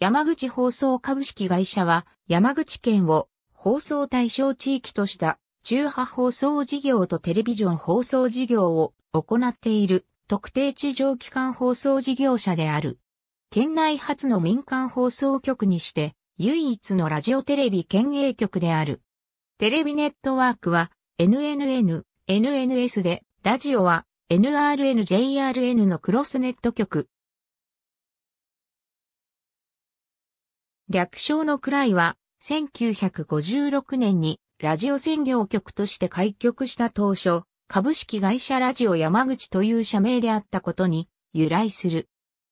山口放送株式会社は山口県を放送対象地域とした中波放送事業とテレビジョン放送事業を行っている特定地上機関放送事業者である。県内初の民間放送局にして唯一のラジオテレビ県営局である。テレビネットワークは NNN、NNS で、ラジオは NRN、JRN のクロスネット局。略称の位は、1956年にラジオ専業局として開局した当初、株式会社ラジオ山口という社名であったことに由来する。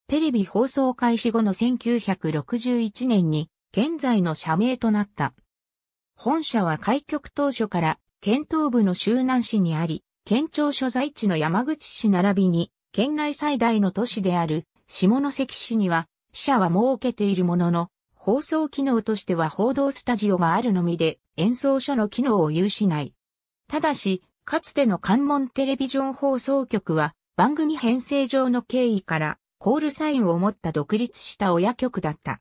テレビ放送開始後の1961年に現在の社名となった。本社は開局当初から県東部の周南市にあり、県庁所在地の山口市並びに県内最大の都市である下関市には支社は設けているものの、放送機能としては報道スタジオがあるのみで演奏所の機能を有しない。ただし、かつての関門テレビジョン放送局は番組編成上の経緯からコールサインを持った独立した親局だった。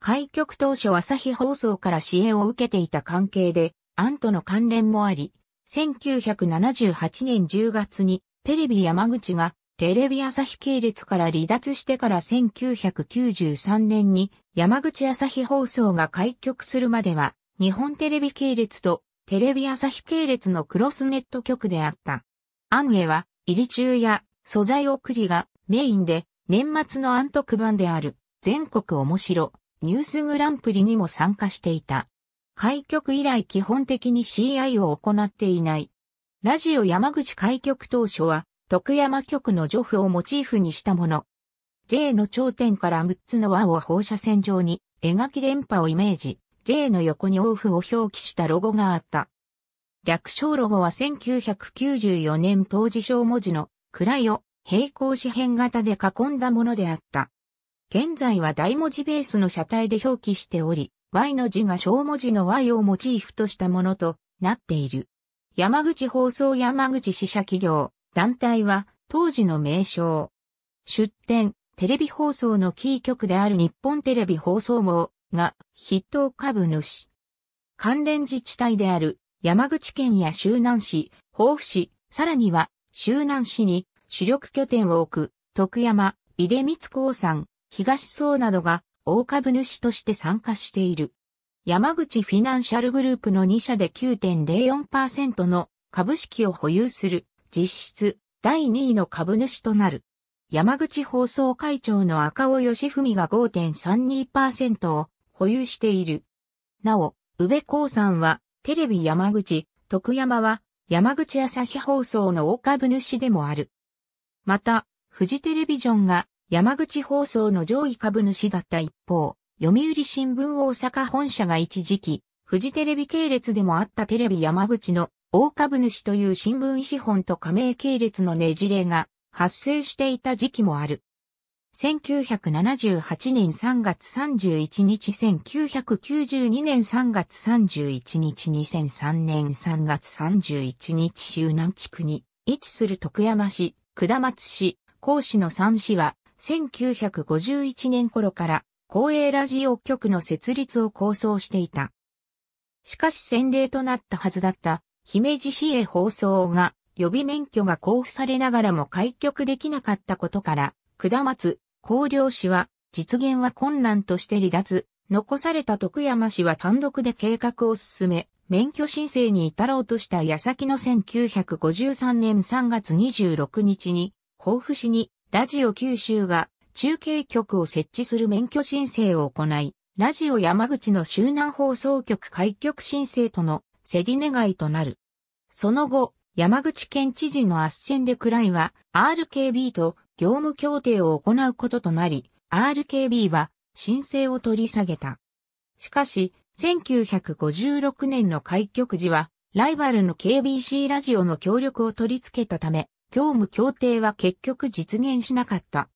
開局当初朝日放送から支援を受けていた関係で、アンとの関連もあり、1978年10月にテレビ山口がテレビ朝日系列から離脱してから1993年に山口朝日放送が開局するまでは日本テレビ系列とテレビ朝日系列のクロスネット局であった。アンエは入り中や素材送りがメインで年末のアン版である全国面白ニュースグランプリにも参加していた。開局以来基本的に CI を行っていない。ラジオ山口開局当初は徳山局の女婦をモチーフにしたもの。J の頂点から6つの輪を放射線状に描き電波をイメージ、J の横に王フを表記したロゴがあった。略称ロゴは1994年当時小文字の位を平行四辺型で囲んだものであった。現在は大文字ベースの車体で表記しており、Y の字が小文字の Y をモチーフとしたものとなっている。山口放送山口支社企業団体は当時の名称。出展、テレビ放送のキー局である日本テレビ放送網が筆頭株主。関連自治体である山口県や周南市、豊府市、さらには周南市に主力拠点を置く徳山、井出光興産、東総などが大株主として参加している。山口フィナンシャルグループの2社で9.04%の株式を保有する。実質第2位の株主となる。山口放送会長の赤尾義文が5.32%を保有している。なお、宇部光さんはテレビ山口、徳山は山口朝日放送の大株主でもある。また、フジテレビジョンが山口放送の上位株主だった一方、読売新聞大阪本社が一時期、フジテレビ系列でもあったテレビ山口の大株主という新聞資本と加盟系列のねじれが発生していた時期もある。1978年3月31日、1992年3月31日、2003年3月31日、周南地区に位置する徳山市、下松市、甲市の3市は、1951年頃から公営ラジオ局の設立を構想していた。しかし先例となったはずだった姫路市へ放送が予備免許が交付されながらも開局できなかったことから、下松、高陵市は実現は困難として離脱、残された徳山市は単独で計画を進め、免許申請に至ろうとした矢先の1953年3月26日に、交付市にラジオ九州が中継局を設置する免許申請を行い、ラジオ山口の周南放送局開局申請との競り願いとなる。その後、山口県知事の圧戦でライは RKB と業務協定を行うこととなり、RKB は申請を取り下げた。しかし、1956年の開局時は、ライバルの KBC ラジオの協力を取り付けたため、業務協定は結局実現しなかった。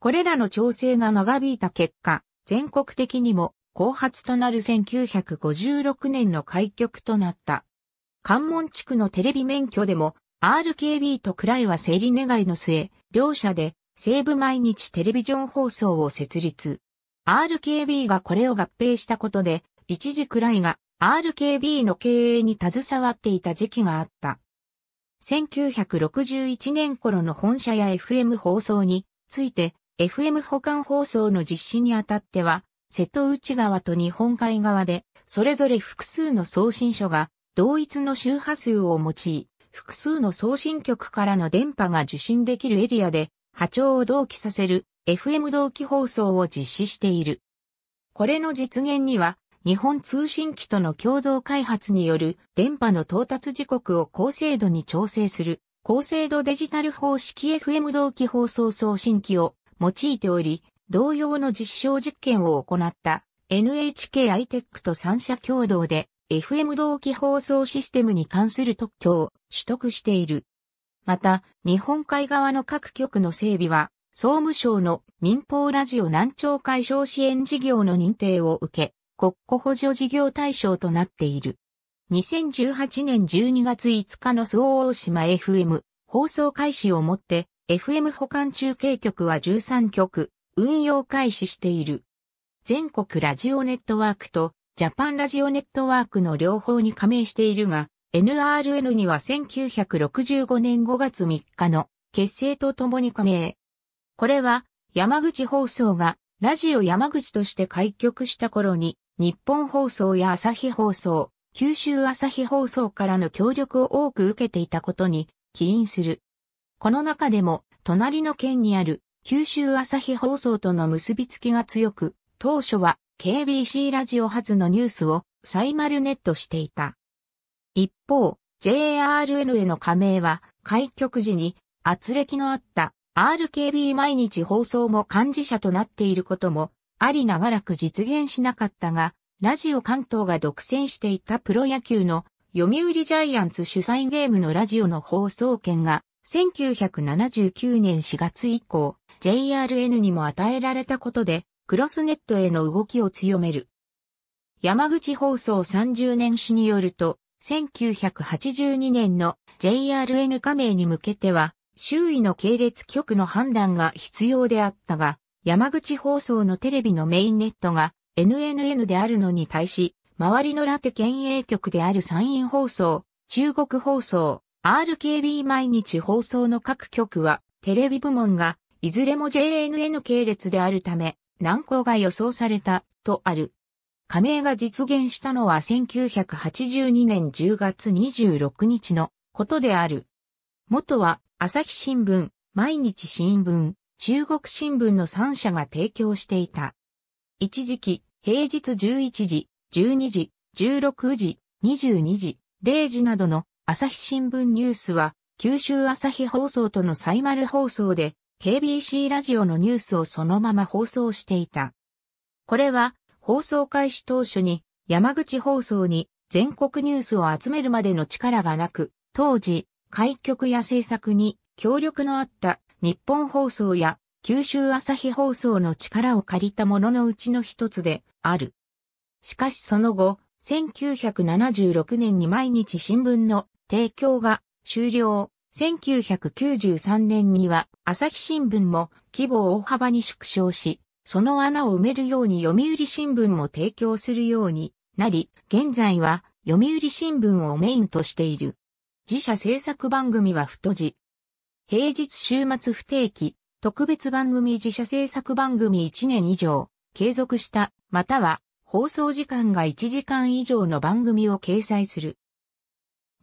これらの調整が長引いた結果、全国的にも後発となる1956年の開局となった。関門地区のテレビ免許でも、RKB とクライは整理願いの末、両社で西部毎日テレビジョン放送を設立。RKB がこれを合併したことで、一時クライが RKB の経営に携わっていた時期があった。1961年頃の本社や FM 放送について、FM 保管放送の実施にあたっては、瀬戸内側と日本海側で、それぞれ複数の送信所が同一の周波数を用い、複数の送信局からの電波が受信できるエリアで波長を同期させる FM 同期放送を実施している。これの実現には日本通信機との共同開発による電波の到達時刻を高精度に調整する高精度デジタル方式 FM 同期放送送信機を用いており、同様の実証実験を行った NHK アイテックと三者共同で FM 同期放送システムに関する特許を取得している。また、日本海側の各局の整備は、総務省の民放ラジオ南朝解消支援事業の認定を受け、国庫補助事業対象となっている。2018年12月5日の周防大島 FM 放送開始をもって、FM 保管中継局は13局、運用開始している。全国ラジオネットワークとジャパンラジオネットワークの両方に加盟しているが、NRN には1965年5月3日の結成とともに加盟。これは山口放送がラジオ山口として開局した頃に日本放送や朝日放送、九州朝日放送からの協力を多く受けていたことに起因する。この中でも隣の県にある九州朝日放送との結びつきが強く、当初は KBC ラジオ発のニュースをサイマルネットしていた。一方、JRN への加盟は、開局時に、圧力のあった RKB 毎日放送も幹事者となっていることも、あり長らく実現しなかったが、ラジオ関東が独占していたプロ野球の読売ジャイアンツ主催ゲームのラジオの放送権が、1979年4月以降、JRN にも与えられたことで、クロスネットへの動きを強める。山口放送30年史によると、1982年の JRN 加盟に向けては、周囲の系列局の判断が必要であったが、山口放送のテレビのメインネットが NNN であるのに対し、周りのラテ県営局である山陰放送、中国放送、RKB 毎日放送の各局は、テレビ部門が、いずれも JNN 系列であるため、難航が予想された、とある。加盟が実現したのは1982年10月26日のことである。元は、朝日新聞、毎日新聞、中国新聞の3社が提供していた。一時期、平日11時、12時、16時、22時、0時などの朝日新聞ニュースは、九州朝日放送とのサイマル放送で KBC ラジオのニュースをそのまま放送していた。これは放送開始当初に山口放送に全国ニュースを集めるまでの力がなく、当時、開局や制作に協力のあった日本放送や九州朝日放送の力を借りたもののうちの一つである。しかしその後、1976年に毎日新聞の提供が終了。1993年には朝日新聞も規模を大幅に縮小し、その穴を埋めるように読売新聞も提供するようになり、現在は読売新聞をメインとしている。自社制作番組は太字。平日週末不定期、特別番組自社制作番組1年以上、継続した、または放送時間が1時間以上の番組を掲載する。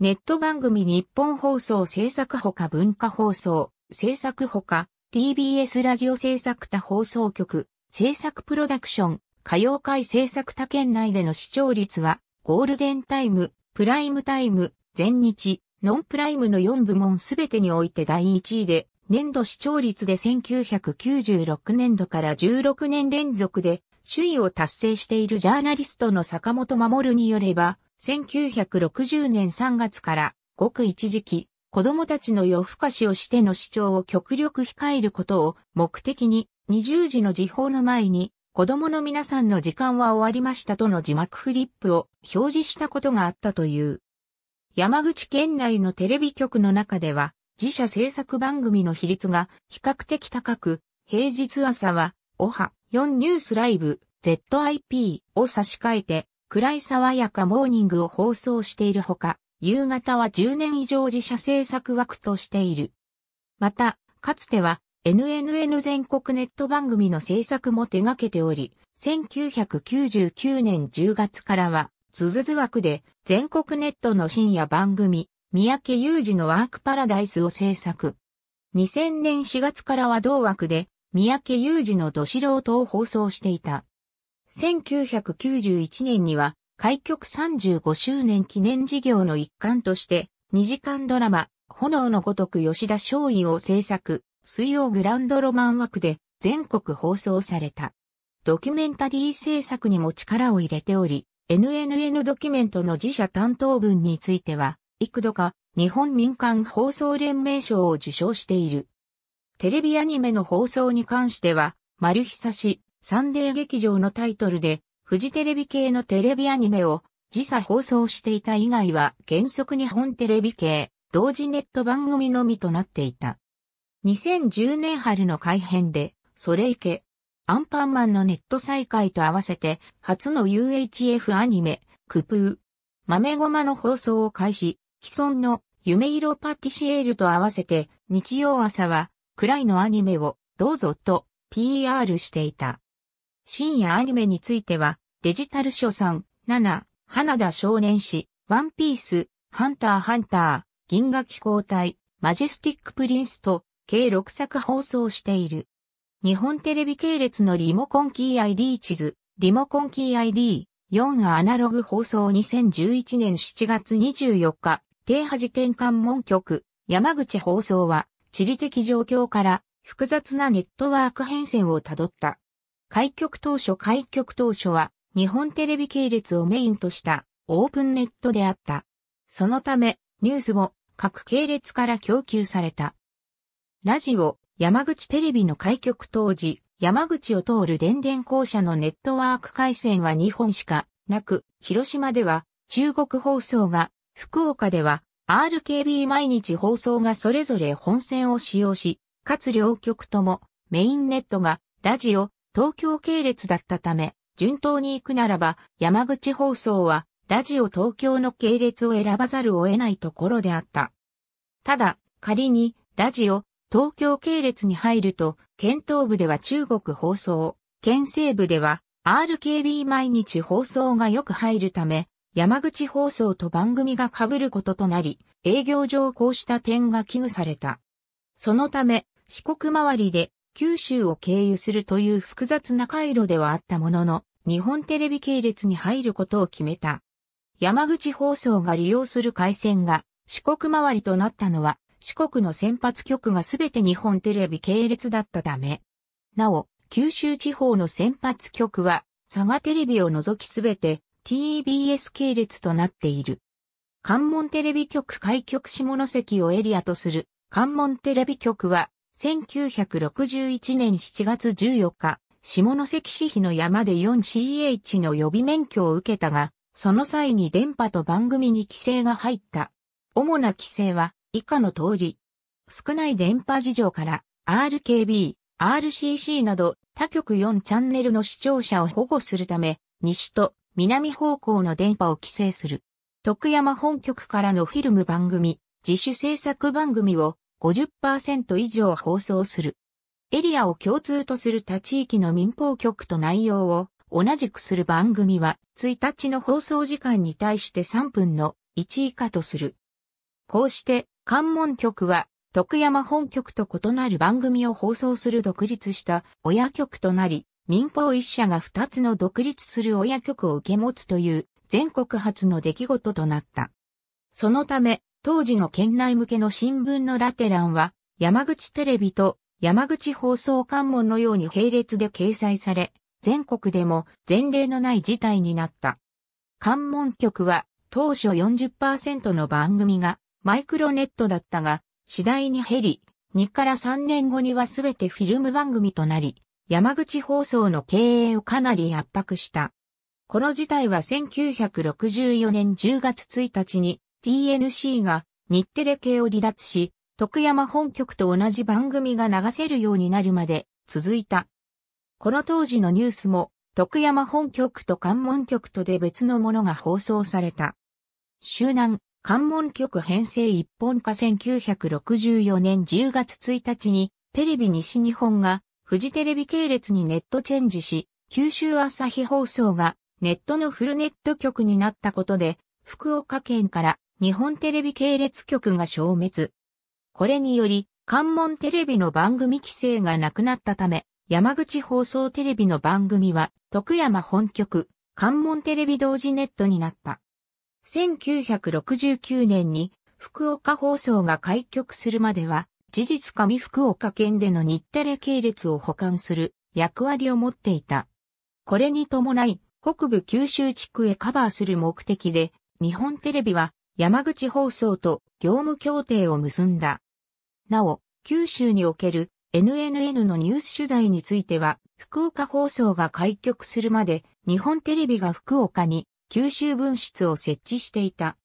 ネット番組日本放送制作ほか文化放送制作ほか TBS ラジオ制作他放送局制作プロダクション歌謡界制作他県内での視聴率はゴールデンタイム、プライムタイム、全日、ノンプライムの4部門すべてにおいて第1位で年度視聴率で1996年度から16年連続で首位を達成しているジャーナリストの坂本守によれば、1960年3月からごく一時期、子供たちの夜更かしをしての主張を極力控えることを目的に、20時の時報の前に、子供の皆さんの時間は終わりましたとの字幕フリップを表示したことがあったという。山口県内のテレビ局の中では、自社制作番組の比率が比較的高く、平日朝は、オハ、4ニュースライブ、ZIP を差し替えて、暗い爽やかモーニングを放送しているほか、夕方は10年以上自社制作枠としている。また、かつては NNN 全国ネット番組の制作も手掛けており、1999年10月からは、つづず枠で全国ネットの深夜番組、三宅裕二のワークパラダイスを制作。2000年4月からは同枠で、三宅裕二のど素人を放送していた。1991年には、開局35周年記念事業の一環として、2時間ドラマ、炎のごとく吉田松陰を制作、水曜グランドロマン枠で全国放送された。ドキュメンタリー制作にも力を入れており、NNN ドキュメントの自社担当文については、幾度か日本民間放送連盟賞を受賞している。テレビアニメの放送に関しては、丸久志、サンデー劇場のタイトルで、フジテレビ系のテレビアニメを時差放送していた以外は原則日本テレビ系、同時ネット番組のみとなっていた。2010年春の改編で、それいけ、アンパンマンのネット再開と合わせて、初の UHF アニメ、クプー、豆ごまの放送を開始、既存の夢色パティシエールと合わせて、日曜朝は、くらいのアニメを、どうぞと、PR していた。深夜アニメについては、デジタル書さん、7、花田少年誌、ワンピース、ハンターハンター、銀河機構隊、マジェスティックプリンスと、計6作放送している。日本テレビ系列のリモコンキー ID 地図、リモコンキー ID、4アナログ放送2011年7月24日、低波時点関門局、山口放送は、地理的状況から複雑なネットワーク変遷をたどった。開局当初開局当初は日本テレビ系列をメインとしたオープンネットであった。そのためニュースも各系列から供給された。ラジオ、山口テレビの開局当時、山口を通る電電公社のネットワーク回線は2本しかなく、広島では中国放送が、福岡では RKB 毎日放送がそれぞれ本線を使用し、かつ両局ともメインネットがラジオ、東京系列だったため、順当に行くならば、山口放送は、ラジオ東京の系列を選ばざるを得ないところであった。ただ、仮に、ラジオ、東京系列に入ると、県東部では中国放送、県西部では RKB 毎日放送がよく入るため、山口放送と番組が被ることとなり、営業上こうした点が危惧された。そのため、四国周りで九州を経由するという複雑な回路ではあったものの、日本テレビ系列に入ることを決めた。山口放送が利用する回線が四国周りとなったのは、四国の先発局がすべて日本テレビ系列だったため。なお、九州地方の先発局は、佐賀テレビを除きすべて TBS 系列となっている。関門テレビ局開局下関をエリアとする関門テレビ局は1961年7月14日、下関市日の山で 4CH の予備免許を受けたが、その際に電波と番組に規制が入った。主な規制は以下の通り。少ない電波事情から RKB、RCC など他局4チャンネルの視聴者を保護するため、西と南方向の電波を規制する。徳山本局からのフィルム番組、自主制作番組を50%以上放送する。エリアを共通とする他地域の民放局と内容を同じくする番組は1日の放送時間に対して3分の1以下とする。こうして関門局は徳山本局と異なる番組を放送する独立した親局となり、民放一社が2つの独立する親局を受け持つという全国初の出来事となった。そのため、当時の県内向けの新聞のラテランは、山口テレビと山口放送関門のように並列で掲載され、全国でも前例のない事態になった。関門局は当初40%の番組がマイクロネットだったが、次第に減り、2から3年後にはすべてフィルム番組となり、山口放送の経営をかなり圧迫した。この事態は1964年10月1日に TNC が日テレ系を離脱し、徳山本局と同じ番組が流せるようになるまで続いた。この当時のニュースも、徳山本局と関門局とで別のものが放送された。周南、関門局編成一本化1964年10月1日に、テレビ西日本が、フジテレビ系列にネットチェンジし、九州朝日放送がネットのフルネット局になったことで、福岡県から日本テレビ系列局が消滅。これにより、関門テレビの番組規制がなくなったため、山口放送テレビの番組は、徳山本局、関門テレビ同時ネットになった。1969年に、福岡放送が開局するまでは、事実上福岡県での日テレ系列を保管する役割を持っていた。これに伴い、北部九州地区へカバーする目的で、日本テレビは山口放送と業務協定を結んだ。なお、九州における NNN のニュース取材については、福岡放送が開局するまで、日本テレビが福岡に九州分室を設置していた。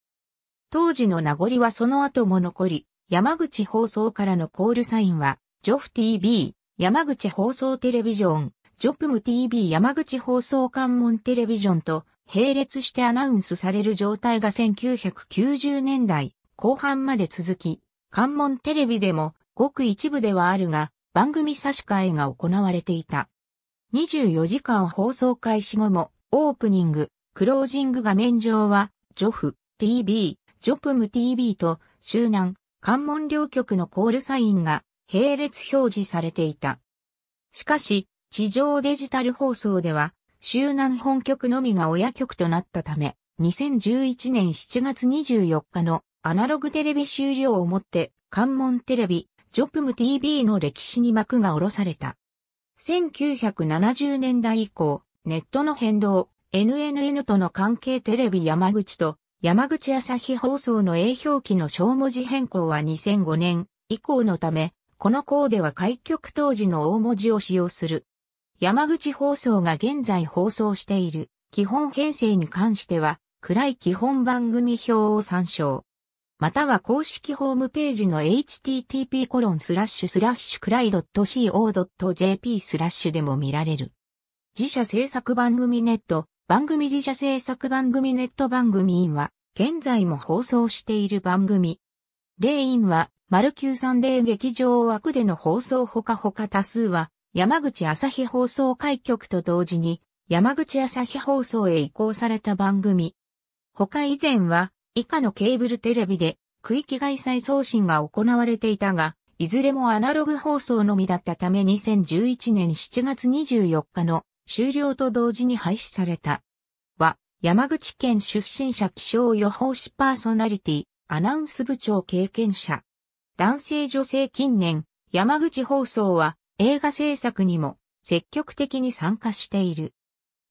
当時の名残はその後も残り、山口放送からのコールサインは、ジョフ TV、山口放送テレビジョン、ジョプム TV 山口放送関門テレビジョンと並列してアナウンスされる状態が1990年代後半まで続き、関門テレビでもごく一部ではあるが、番組差し替えが行われていた。24時間放送開始後も、オープニング、クロージング画面上は、ジョフ、TV、ジョプム TV と、周南、関門両局のコールサインが、並列表示されていた。しかし、地上デジタル放送では、周南本局のみが親局となったため、2011年7月24日のアナログテレビ終了をもって、関門テレビ、ジョプム TV の歴史に幕が下ろされた。1970年代以降、ネットの変動、NNN との関係テレビ山口と山口朝日放送の営表記の小文字変更は2005年以降のため、このーでは開局当時の大文字を使用する。山口放送が現在放送している基本編成に関しては、暗い基本番組表を参照。または公式ホームページの http コロンスラッシュスラッシュクライ .co.jp スラッシュでも見られる。自社制作番組ネット、番組自社制作番組ネット番組員は、現在も放送している番組。レインは、丸930劇場枠での放送ほかほか多数は、山口朝日放送開局と同時に山口朝日放送へ移行された番組。他以前は以下のケーブルテレビで区域外再送信が行われていたが、いずれもアナログ放送のみだったため2011年7月24日の終了と同時に廃止された。は、山口県出身者気象予報士パーソナリティ、アナウンス部長経験者。男性女性近年、山口放送は映画制作にも積極的に参加している。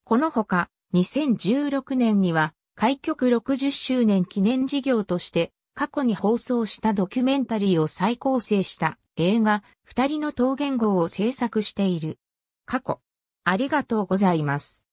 このほか、2016年には、開局60周年記念事業として、過去に放送したドキュメンタリーを再構成した映画、二人の桃源号を制作している。過去、ありがとうございます。